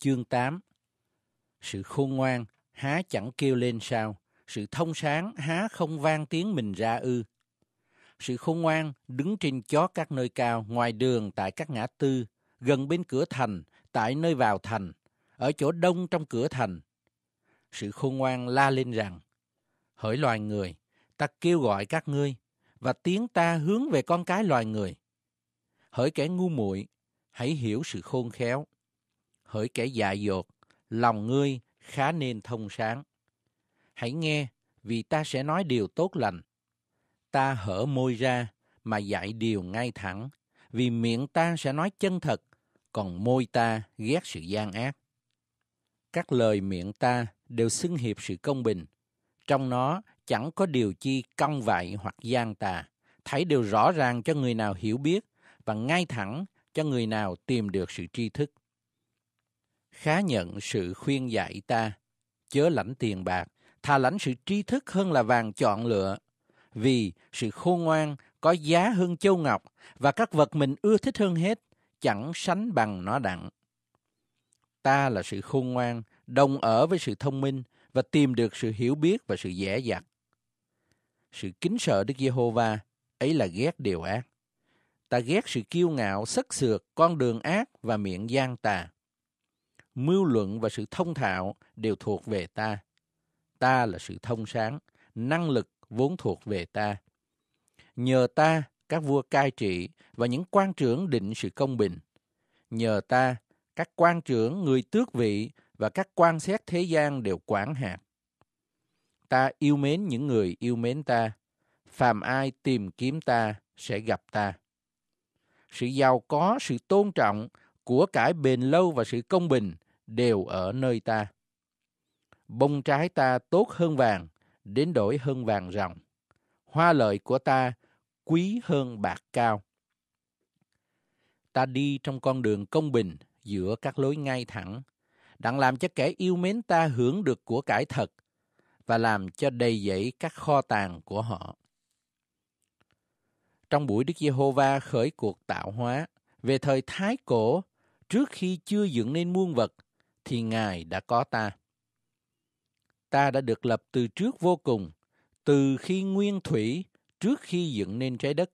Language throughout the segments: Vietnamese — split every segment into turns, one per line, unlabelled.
chương 8 Sự khôn ngoan, há chẳng kêu lên sao, sự thông sáng há không vang tiếng mình ra ư. Sự khôn ngoan đứng trên chó các nơi cao, ngoài đường tại các ngã tư, gần bên cửa thành, tại nơi vào thành, ở chỗ đông trong cửa thành. Sự khôn ngoan la lên rằng, hỡi loài người, ta kêu gọi các ngươi, và tiếng ta hướng về con cái loài người. Hỡi kẻ ngu muội, hãy hiểu sự khôn khéo hỡi kẻ dại dột, lòng ngươi khá nên thông sáng. Hãy nghe, vì ta sẽ nói điều tốt lành. Ta hở môi ra mà dạy điều ngay thẳng, vì miệng ta sẽ nói chân thật, còn môi ta ghét sự gian ác. Các lời miệng ta đều xưng hiệp sự công bình. Trong nó chẳng có điều chi cong vại hoặc gian tà. Thấy đều rõ ràng cho người nào hiểu biết và ngay thẳng cho người nào tìm được sự tri thức khá nhận sự khuyên dạy ta chớ lãnh tiền bạc thà lãnh sự tri thức hơn là vàng chọn lựa vì sự khôn ngoan có giá hơn châu ngọc và các vật mình ưa thích hơn hết chẳng sánh bằng nó đặng ta là sự khôn ngoan đồng ở với sự thông minh và tìm được sự hiểu biết và sự dễ dặt sự kính sợ đức giê-hô-va ấy là ghét điều ác ta ghét sự kiêu ngạo, sất sược, con đường ác và miệng gian tà mưu luận và sự thông thạo đều thuộc về ta. Ta là sự thông sáng, năng lực vốn thuộc về ta. Nhờ ta, các vua cai trị và những quan trưởng định sự công bình. Nhờ ta, các quan trưởng, người tước vị và các quan xét thế gian đều quản hạt. Ta yêu mến những người yêu mến ta. Phàm ai tìm kiếm ta sẽ gặp ta. Sự giàu có, sự tôn trọng của cải bền lâu và sự công bình đều ở nơi ta. Bông trái ta tốt hơn vàng, đến đổi hơn vàng ròng. Hoa lợi của ta quý hơn bạc cao. Ta đi trong con đường công bình giữa các lối ngay thẳng, đặng làm cho kẻ yêu mến ta hưởng được của cải thật và làm cho đầy dẫy các kho tàng của họ. Trong buổi Đức Giê-hô-va khởi cuộc tạo hóa, về thời Thái Cổ, trước khi chưa dựng nên muôn vật thì ngài đã có ta ta đã được lập từ trước vô cùng từ khi nguyên thủy trước khi dựng nên trái đất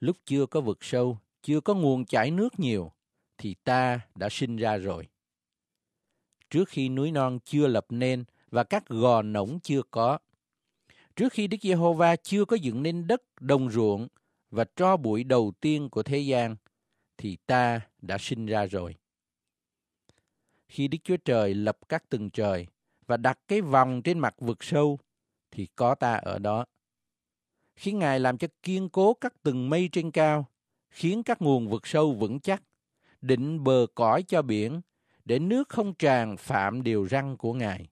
lúc chưa có vực sâu chưa có nguồn chảy nước nhiều thì ta đã sinh ra rồi trước khi núi non chưa lập nên và các gò nổng chưa có trước khi đức giê-hô-va chưa có dựng nên đất đồng ruộng và cho bụi đầu tiên của thế gian thì ta đã sinh ra rồi. Khi Đức Chúa Trời lập các tầng trời và đặt cái vòng trên mặt vực sâu, thì có ta ở đó. Khi Ngài làm cho kiên cố các tầng mây trên cao, khiến các nguồn vực sâu vững chắc, định bờ cõi cho biển, để nước không tràn phạm điều răng của Ngài.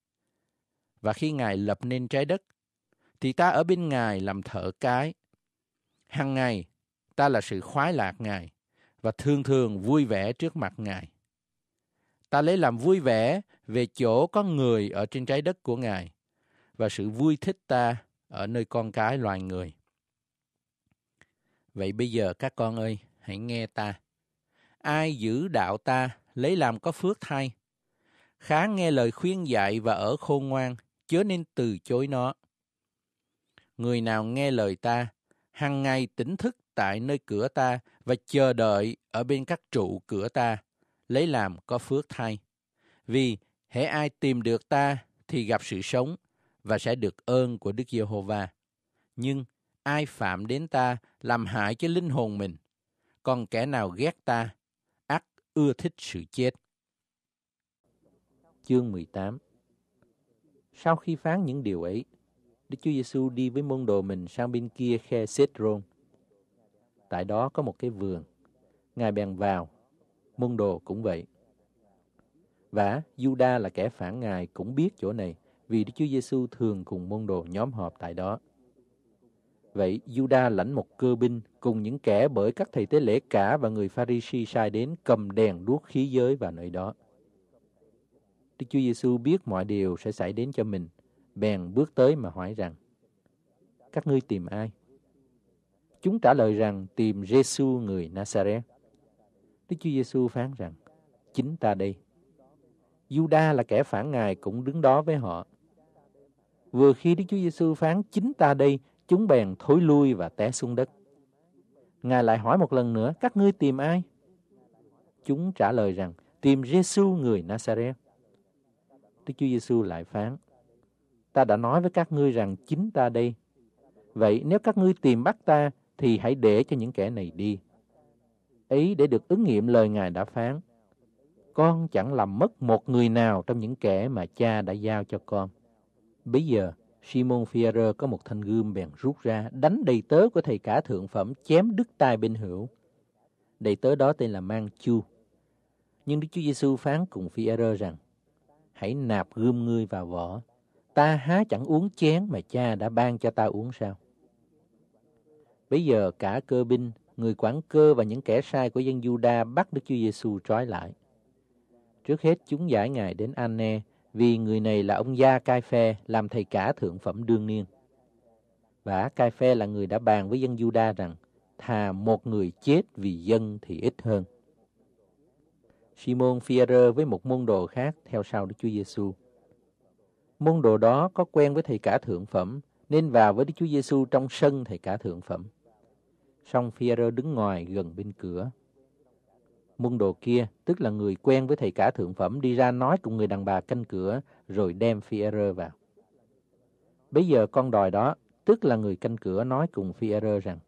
Và khi Ngài lập nên trái đất, thì ta ở bên Ngài làm thợ cái. Hằng ngày, ta là sự khoái lạc Ngài và thường thường vui vẻ trước mặt Ngài. Ta lấy làm vui vẻ về chỗ có người ở trên trái đất của Ngài và sự vui thích ta ở nơi con cái loài người. Vậy bây giờ các con ơi, hãy nghe ta. Ai giữ đạo ta, lấy làm có phước thay. Khá nghe lời khuyên dạy và ở khôn ngoan, chớ nên từ chối nó. Người nào nghe lời ta, hằng ngày tỉnh thức tại nơi cửa ta và chờ đợi ở bên các trụ cửa ta, lấy làm có phước thay. Vì hễ ai tìm được ta thì gặp sự sống và sẽ được ơn của Đức Giê-hô-va. Nhưng ai phạm đến ta làm hại cho linh hồn mình, còn kẻ nào ghét ta, ác ưa thích sự chết. Chương 18 Sau khi phán những điều ấy, Đức Chúa Giêsu đi với môn đồ mình sang bên kia khe Cedron tại đó có một cái vườn. Ngài bèn vào, môn đồ cũng vậy. Và Juda là kẻ phản Ngài cũng biết chỗ này, vì Đức Chúa Giêsu thường cùng môn đồ nhóm họp tại đó. Vậy Juda lãnh một cơ binh cùng những kẻ bởi các thầy tế lễ cả và người Pharisee sai đến cầm đèn đuốc khí giới vào nơi đó. Đức Chúa Giêsu biết mọi điều sẽ xảy đến cho mình, bèn bước tới mà hỏi rằng: Các ngươi tìm ai? Chúng trả lời rằng tìm Giêsu người Nazareth. Đức Chúa Giêsu phán rằng, chính ta đây. Juda là kẻ phản ngài cũng đứng đó với họ. Vừa khi Đức Chúa Giêsu phán chính ta đây, chúng bèn thối lui và té xuống đất. Ngài lại hỏi một lần nữa, các ngươi tìm ai? Chúng trả lời rằng, tìm Giêsu người Nazareth. Đức Chúa Giêsu lại phán, ta đã nói với các ngươi rằng chính ta đây. Vậy nếu các ngươi tìm bắt ta, thì hãy để cho những kẻ này đi. Ý để được ứng nghiệm lời Ngài đã phán. Con chẳng làm mất một người nào trong những kẻ mà cha đã giao cho con. Bây giờ, Simon Fierre có một thanh gươm bèn rút ra, đánh đầy tớ của thầy cả thượng phẩm chém đứt tay bên hữu. Đầy tớ đó tên là Mang Chu. Nhưng Đức Chúa Giêsu phán cùng Fierre rằng, hãy nạp gươm ngươi vào vỏ. Ta há chẳng uống chén mà cha đã ban cho ta uống sao? Bây giờ cả cơ binh, người quản cơ và những kẻ sai của dân Juda bắt Đức Chúa Giêsu trói lại. Trước hết chúng giải ngài đến Anne vì người này là ông gia Cai Phe làm thầy cả thượng phẩm đương niên. Và Cai Phe là người đã bàn với dân Juda rằng thà một người chết vì dân thì ít hơn. Simon Pierre với một môn đồ khác theo sau Đức Chúa Giêsu. Môn đồ đó có quen với thầy cả thượng phẩm nên vào với Đức Chúa Giêsu trong sân thầy cả thượng phẩm song Fierro đứng ngoài gần bên cửa. Môn đồ kia, tức là người quen với thầy cả thượng phẩm, đi ra nói cùng người đàn bà canh cửa, rồi đem Fierro vào. Bây giờ con đòi đó, tức là người canh cửa nói cùng Fierro rằng,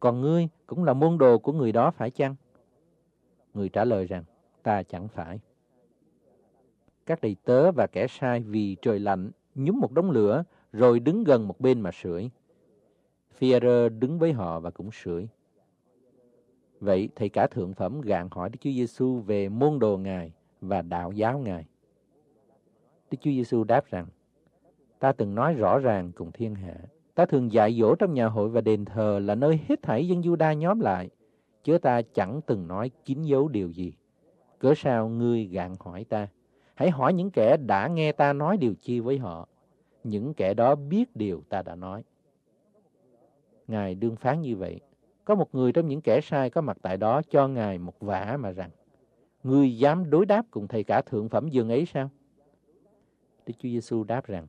Còn ngươi cũng là môn đồ của người đó phải chăng? Người trả lời rằng, ta chẳng phải. Các đầy tớ và kẻ sai vì trời lạnh, nhúng một đống lửa, rồi đứng gần một bên mà sưởi. Phi-e-rơ đứng với họ và cũng sưởi. Vậy thầy cả thượng phẩm gạn hỏi Đức Chúa Giêsu về môn đồ Ngài và đạo giáo Ngài. Đức Chúa Giêsu đáp rằng: Ta từng nói rõ ràng cùng thiên hạ, ta thường dạy dỗ trong nhà hội và đền thờ là nơi hết thảy dân Juda nhóm lại, chứ ta chẳng từng nói kín dấu điều gì. Cớ sao ngươi gạn hỏi ta? Hãy hỏi những kẻ đã nghe ta nói điều chi với họ. Những kẻ đó biết điều ta đã nói. Ngài đương phán như vậy. Có một người trong những kẻ sai có mặt tại đó cho Ngài một vả mà rằng, Ngươi dám đối đáp cùng thầy cả thượng phẩm dường ấy sao? Đức Chúa Giêsu đáp rằng,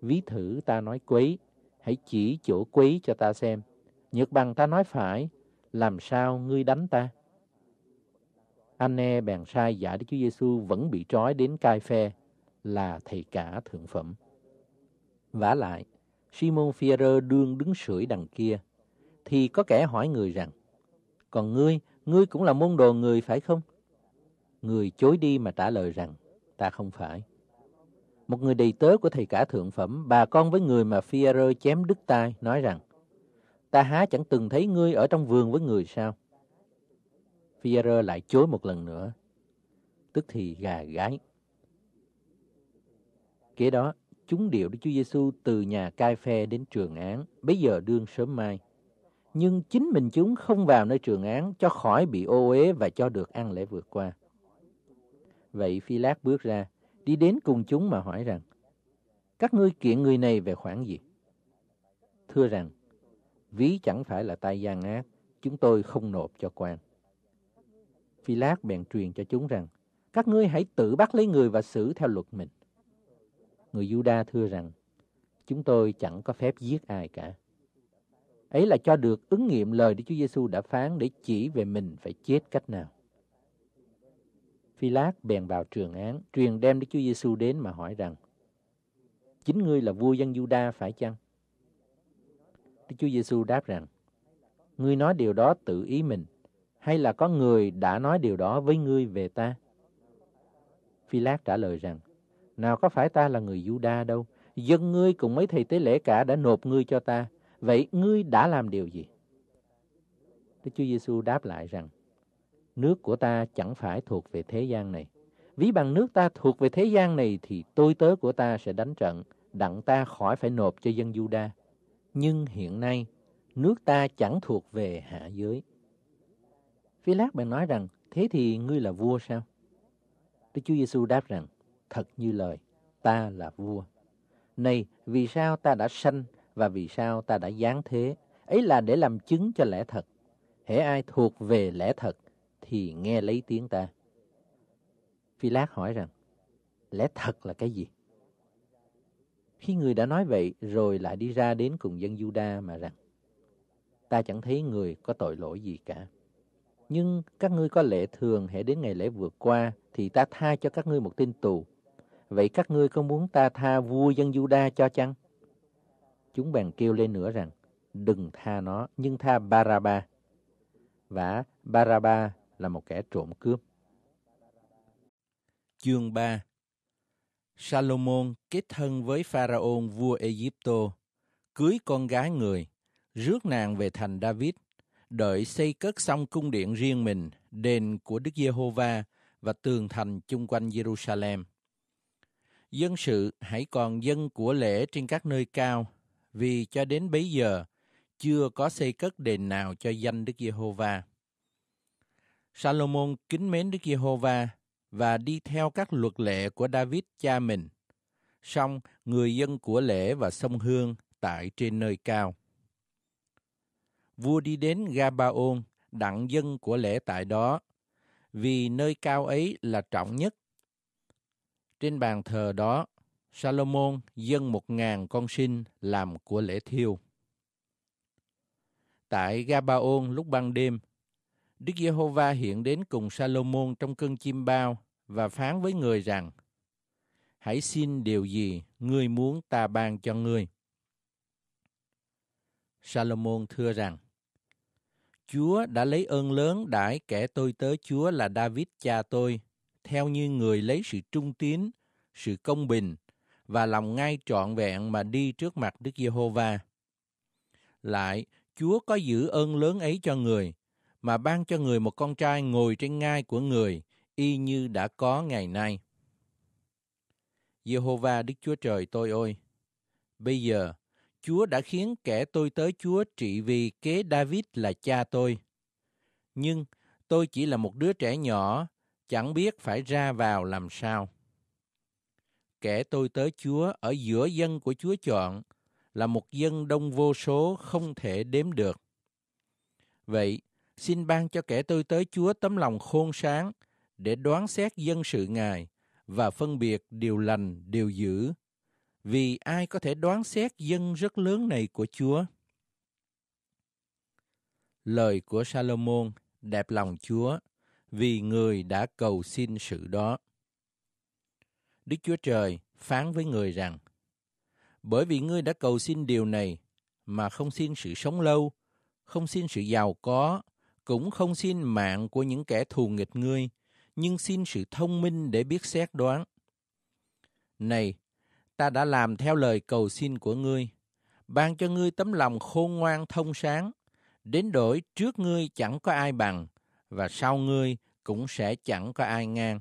Ví thử ta nói quấy, hãy chỉ chỗ quấy cho ta xem. Nhược bằng ta nói phải, làm sao ngươi đánh ta? Anh Anne bèn sai giả Đức Chúa Giêsu vẫn bị trói đến cai phe là thầy cả thượng phẩm. Vả lại, Simon Fierre đương đứng sưởi đằng kia, thì có kẻ hỏi người rằng, Còn ngươi, ngươi cũng là môn đồ người phải không? Người chối đi mà trả lời rằng, ta không phải. Một người đầy tớ của thầy cả thượng phẩm, bà con với người mà Fierre chém đứt tai, nói rằng, ta há chẳng từng thấy ngươi ở trong vườn với người sao? Fierre lại chối một lần nữa, tức thì gà gái. Kế đó, chúng điệu Đức Chúa Giêsu từ nhà cai phe đến trường án, bây giờ đương sớm mai. Nhưng chính mình chúng không vào nơi trường án cho khỏi bị ô uế và cho được ăn lễ vượt qua. Vậy Phi Lát bước ra, đi đến cùng chúng mà hỏi rằng, các ngươi kiện người này về khoản gì? Thưa rằng, ví chẳng phải là tay gian ác, chúng tôi không nộp cho quan. Phi Lát bèn truyền cho chúng rằng, các ngươi hãy tự bắt lấy người và xử theo luật mình người Juda thưa rằng, chúng tôi chẳng có phép giết ai cả. Ấy là cho được ứng nghiệm lời Đức Chúa Giêsu đã phán để chỉ về mình phải chết cách nào. Phi Lát bèn vào trường án, truyền đem Đức Chúa Giêsu đến mà hỏi rằng, chính ngươi là vua dân Juda phải chăng? Đức Chúa Giêsu đáp rằng, ngươi nói điều đó tự ý mình, hay là có người đã nói điều đó với ngươi về ta? Phi Lát trả lời rằng, nào có phải ta là người Giuđa đâu, dân ngươi cùng mấy thầy tế lễ cả đã nộp ngươi cho ta, vậy ngươi đã làm điều gì? Đức Chúa Giêsu đáp lại rằng, nước của ta chẳng phải thuộc về thế gian này. Ví bằng nước ta thuộc về thế gian này thì tôi tớ của ta sẽ đánh trận, đặng ta khỏi phải nộp cho dân Giuđa. Nhưng hiện nay, nước ta chẳng thuộc về hạ giới. Phi Lát bèn nói rằng, thế thì ngươi là vua sao? Đức Chúa Giêsu đáp rằng, thật như lời, ta là vua. Này, vì sao ta đã sanh và vì sao ta đã giáng thế? Ấy là để làm chứng cho lẽ thật. Hễ ai thuộc về lẽ thật thì nghe lấy tiếng ta. Phi Lát hỏi rằng, lẽ thật là cái gì? Khi người đã nói vậy rồi lại đi ra đến cùng dân Juda mà rằng, ta chẳng thấy người có tội lỗi gì cả. Nhưng các ngươi có lệ thường hễ đến ngày lễ vừa qua thì ta tha cho các ngươi một tin tù Vậy các ngươi có muốn ta tha vua dân Juda cho chăng? Chúng bèn kêu lên nữa rằng, đừng tha nó, nhưng tha Baraba. Và Baraba là một kẻ trộm cướp. Chương 3 Salomon kết thân với Pharaon vua Egypto, cưới con gái người, rước nàng về thành David, đợi xây cất xong cung điện riêng mình, đền của Đức Giê-hô-va và tường thành chung quanh Jerusalem dân sự hãy còn dân của lễ trên các nơi cao, vì cho đến bấy giờ chưa có xây cất đền nào cho danh Đức Giê-hô-va. Salomon kính mến Đức Giê-hô-va và đi theo các luật lệ của David cha mình. Song người dân của lễ và sông Hương tại trên nơi cao. Vua đi đến Gabaon đặng dân của lễ tại đó, vì nơi cao ấy là trọng nhất trên bàn thờ đó, Salomon dâng một ngàn con sinh làm của lễ thiêu. Tại Gabaon lúc ban đêm, Đức Giê-hô-va hiện đến cùng Salomon trong cơn chim bao và phán với người rằng, Hãy xin điều gì ngươi muốn ta ban cho ngươi. Salomon thưa rằng, Chúa đã lấy ơn lớn đãi kẻ tôi tớ Chúa là David cha tôi theo như người lấy sự trung tín, sự công bình và lòng ngay trọn vẹn mà đi trước mặt Đức Giê-hô-va. Lại, Chúa có giữ ơn lớn ấy cho người, mà ban cho người một con trai ngồi trên ngai của người, y như đã có ngày nay. Giê-hô-va Đức Chúa Trời tôi ơi! Bây giờ, Chúa đã khiến kẻ tôi tới Chúa trị vì kế David là cha tôi. Nhưng tôi chỉ là một đứa trẻ nhỏ chẳng biết phải ra vào làm sao. Kẻ tôi tới Chúa ở giữa dân của Chúa chọn là một dân đông vô số không thể đếm được. Vậy, xin ban cho kẻ tôi tới Chúa tấm lòng khôn sáng để đoán xét dân sự Ngài và phân biệt điều lành, điều dữ. Vì ai có thể đoán xét dân rất lớn này của Chúa? Lời của Salomon đẹp lòng Chúa vì người đã cầu xin sự đó. Đức Chúa Trời phán với người rằng, bởi vì ngươi đã cầu xin điều này mà không xin sự sống lâu, không xin sự giàu có, cũng không xin mạng của những kẻ thù nghịch ngươi, nhưng xin sự thông minh để biết xét đoán. Này, ta đã làm theo lời cầu xin của ngươi, ban cho ngươi tấm lòng khôn ngoan thông sáng, đến đổi trước ngươi chẳng có ai bằng, và sau ngươi cũng sẽ chẳng có ai ngang.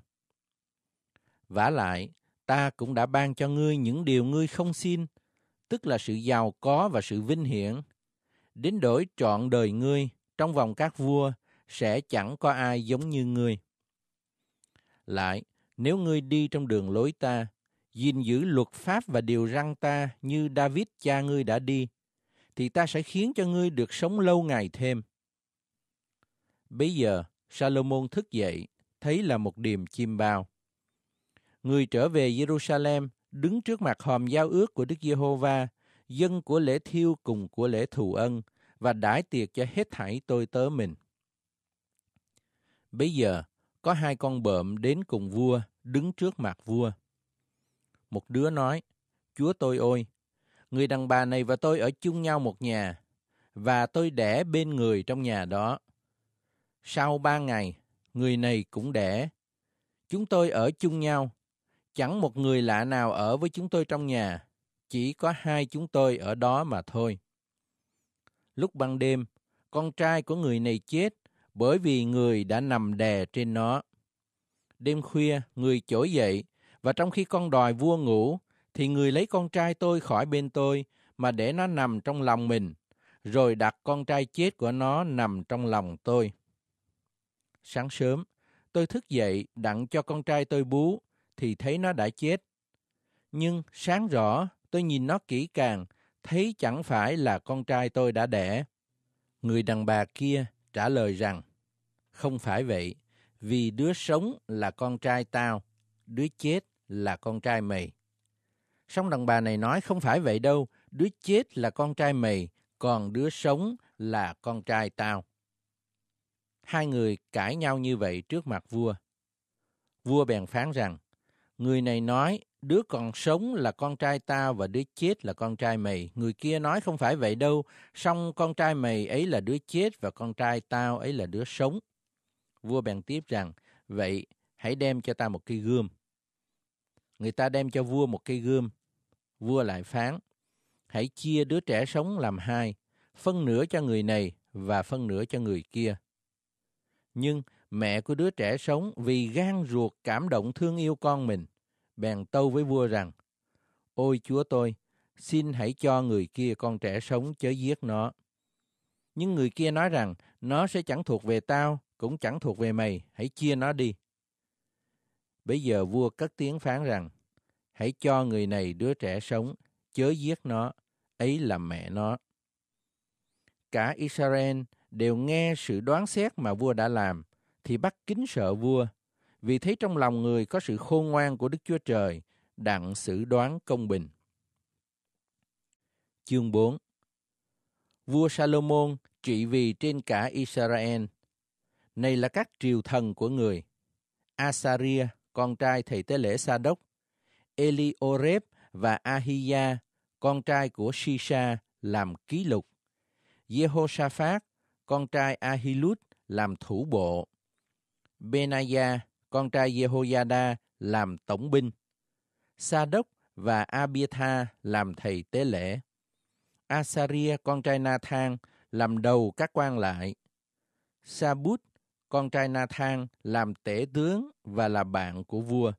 Vả lại, ta cũng đã ban cho ngươi những điều ngươi không xin, tức là sự giàu có và sự vinh hiển. Đến đổi trọn đời ngươi, trong vòng các vua, sẽ chẳng có ai giống như ngươi. Lại, nếu ngươi đi trong đường lối ta, gìn giữ luật pháp và điều răn ta như David cha ngươi đã đi, thì ta sẽ khiến cho ngươi được sống lâu ngày thêm. Bây giờ, Salomon thức dậy, thấy là một điềm chim bao. Người trở về Jerusalem, đứng trước mặt hòm giao ước của Đức Giê-hô-va, dân của lễ thiêu cùng của lễ thù ân, và đãi tiệc cho hết thảy tôi tớ mình. Bây giờ, có hai con bợm đến cùng vua, đứng trước mặt vua. Một đứa nói, Chúa tôi ôi, người đàn bà này và tôi ở chung nhau một nhà, và tôi đẻ bên người trong nhà đó. Sau ba ngày, người này cũng đẻ. Chúng tôi ở chung nhau. Chẳng một người lạ nào ở với chúng tôi trong nhà. Chỉ có hai chúng tôi ở đó mà thôi. Lúc ban đêm, con trai của người này chết bởi vì người đã nằm đè trên nó. Đêm khuya, người trỗi dậy, và trong khi con đòi vua ngủ, thì người lấy con trai tôi khỏi bên tôi mà để nó nằm trong lòng mình, rồi đặt con trai chết của nó nằm trong lòng tôi. Sáng sớm, tôi thức dậy đặng cho con trai tôi bú, thì thấy nó đã chết. Nhưng sáng rõ, tôi nhìn nó kỹ càng, thấy chẳng phải là con trai tôi đã đẻ. Người đàn bà kia trả lời rằng, không phải vậy, vì đứa sống là con trai tao, đứa chết là con trai mày. song đàn bà này nói không phải vậy đâu, đứa chết là con trai mày, còn đứa sống là con trai tao. Hai người cãi nhau như vậy trước mặt vua. Vua bèn phán rằng, người này nói, đứa còn sống là con trai ta và đứa chết là con trai mày. Người kia nói không phải vậy đâu, song con trai mày ấy là đứa chết và con trai tao ấy là đứa sống. Vua bèn tiếp rằng, vậy hãy đem cho ta một cây gươm. Người ta đem cho vua một cây gươm. Vua lại phán, hãy chia đứa trẻ sống làm hai, phân nửa cho người này và phân nửa cho người kia. Nhưng mẹ của đứa trẻ sống vì gan ruột cảm động thương yêu con mình, bèn tâu với vua rằng, Ôi chúa tôi, xin hãy cho người kia con trẻ sống chớ giết nó. Nhưng người kia nói rằng, nó sẽ chẳng thuộc về tao, cũng chẳng thuộc về mày, hãy chia nó đi. Bây giờ vua cất tiếng phán rằng, hãy cho người này đứa trẻ sống, chớ giết nó, ấy là mẹ nó. Cả Israel đều nghe sự đoán xét mà vua đã làm, thì bắt kính sợ vua, vì thấy trong lòng người có sự khôn ngoan của Đức Chúa Trời, đặng xử đoán công bình. Chương 4 Vua Salomon trị vì trên cả Israel. Này là các triều thần của người. Asaria, con trai thầy tế lễ Sa Đốc, Eliorep và Ahiya, con trai của Shisha, làm ký lục. Jehoshaphat, con trai Ahilud làm thủ bộ. Benaya, con trai Jehoiada làm tổng binh. Sa và Abiatha làm thầy tế lễ. Asaria, con trai Nathan, làm đầu các quan lại. Sabut, con trai Nathan, làm tể tướng và là bạn của vua.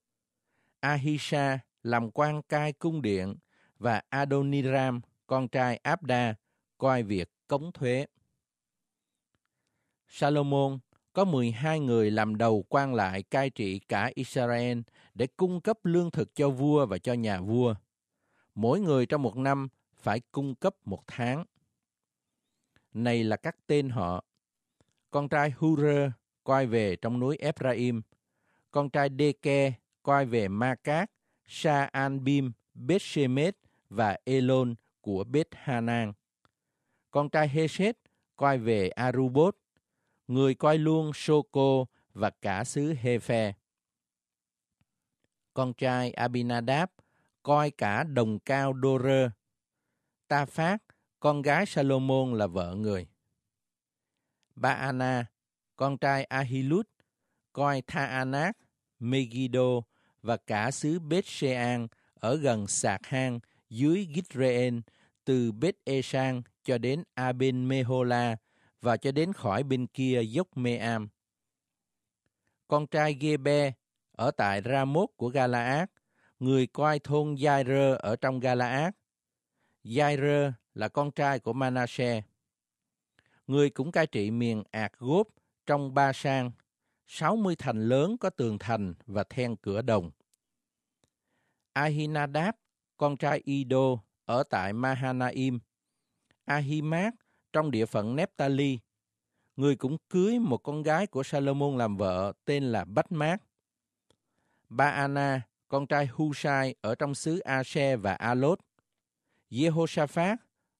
Ahisha làm quan cai cung điện và Adoniram, con trai Abda, coi việc cống thuế. Salomon có 12 người làm đầu quan lại cai trị cả Israel để cung cấp lương thực cho vua và cho nhà vua. Mỗi người trong một năm phải cung cấp một tháng. Này là các tên họ. Con trai Hurơ coi về trong núi Ephraim. Con trai Deke coi về Ma Cát, Sa An Bim, Bết Shemet và Elon của Bết Hanan. Con trai Hesed coi về Arubot người coi luôn sô và cả xứ hê Con trai Abinadab coi cả đồng cao Đô-rơ. Ta phát, con gái Salomon là vợ người. Ba Anna, con trai Ahilut, coi Tha Anak, Megiddo và cả xứ Bethsean ở gần Sạc Hang dưới Gitreen từ Bethesang cho đến Aben Mehola và cho đến khỏi bên kia dốc Meam. Con trai Gebe ở tại Ramot của Galaad, người coi thôn Jair ở trong Galaad. Jair là con trai của Manasseh. Người cũng cai trị miền Ạc Gốp trong ba sang, 60 thành lớn có tường thành và then cửa đồng. Ahinadab, con trai Ido, ở tại Mahanaim. Ahimat, trong địa phận Nephtali. Người cũng cưới một con gái của Salomon làm vợ tên là Bách Mát. Ba Ana, con trai Husai ở trong xứ Ashe và Alot. Jehoshaphat,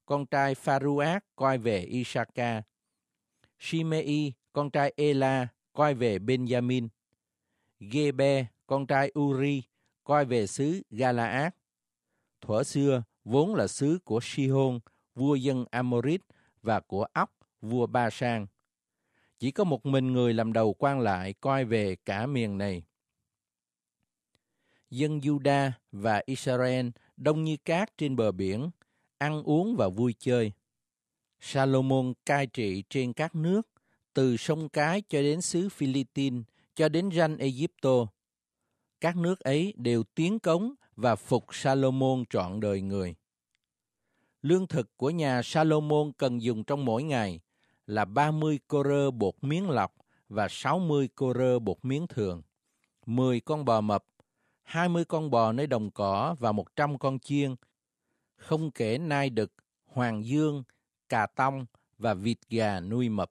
con trai Pharuác coi về Isaka. Shimei, con trai Ela, coi về Benjamin. Gebe, con trai Uri, coi về xứ Galaad. Thuở xưa, vốn là xứ của Sihon, vua dân Amorit và của óc vua Ba Sang. Chỉ có một mình người làm đầu quan lại coi về cả miền này. Dân Juda và Israel đông như cát trên bờ biển, ăn uống và vui chơi. Salomon cai trị trên các nước, từ sông Cái cho đến xứ Philippines, cho đến ranh Egypto. Các nước ấy đều tiến cống và phục Salomon trọn đời người. Lương thực của nhà Salomon cần dùng trong mỗi ngày là 30 cô rơ bột miếng lọc và 60 cô rơ bột miếng thường, 10 con bò mập, 20 con bò nơi đồng cỏ và 100 con chiên, không kể nai đực, hoàng dương, cà tông và vịt gà nuôi mập.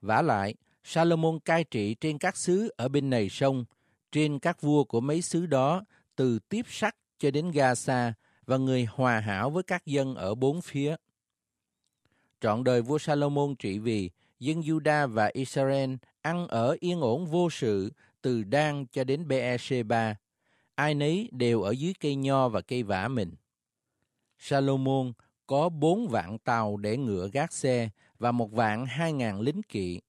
Vả lại, Salomon cai trị trên các xứ ở bên này sông, trên các vua của mấy xứ đó từ tiếp sắc cho đến Gaza và người hòa hảo với các dân ở bốn phía. Trọn đời vua Salomon trị vì dân Juda và Israel ăn ở yên ổn vô sự từ Dan cho đến BEC3. Ai nấy đều ở dưới cây nho và cây vả mình. Salomon có bốn vạn tàu để ngựa gác xe và một vạn hai ngàn lính kỵ.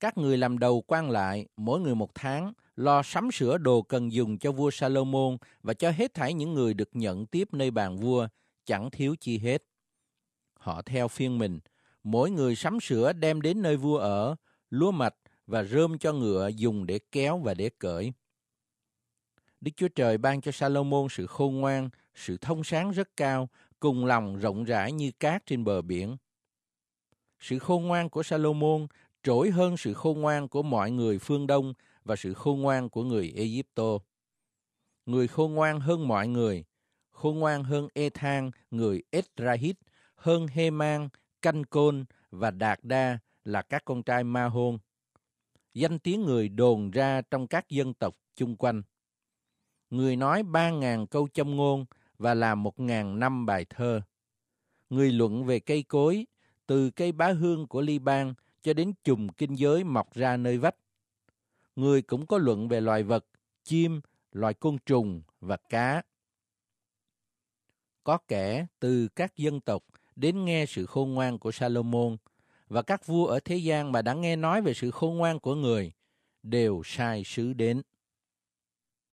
Các người làm đầu quan lại, mỗi người một tháng, lo sắm sửa đồ cần dùng cho vua Salomon và cho hết thảy những người được nhận tiếp nơi bàn vua, chẳng thiếu chi hết. Họ theo phiên mình, mỗi người sắm sửa đem đến nơi vua ở, lúa mạch và rơm cho ngựa dùng để kéo và để cởi. Đức Chúa Trời ban cho Salomon sự khôn ngoan, sự thông sáng rất cao, cùng lòng rộng rãi như cát trên bờ biển. Sự khôn ngoan của Salomon trỗi hơn sự khôn ngoan của mọi người phương Đông và sự khôn ngoan của người Egypto. Người khôn ngoan hơn mọi người, khôn ngoan hơn Ethan, người Ezrahit, hơn Heman, Canh Côn và Đạt Đa là các con trai ma hôn. Danh tiếng người đồn ra trong các dân tộc chung quanh. Người nói ba ngàn câu châm ngôn và làm một ngàn năm bài thơ. Người luận về cây cối, từ cây bá hương của Liban cho đến chùm kinh giới mọc ra nơi vách người cũng có luận về loài vật, chim, loài côn trùng và cá. Có kẻ từ các dân tộc đến nghe sự khôn ngoan của Salomon và các vua ở thế gian mà đã nghe nói về sự khôn ngoan của người đều sai sứ đến.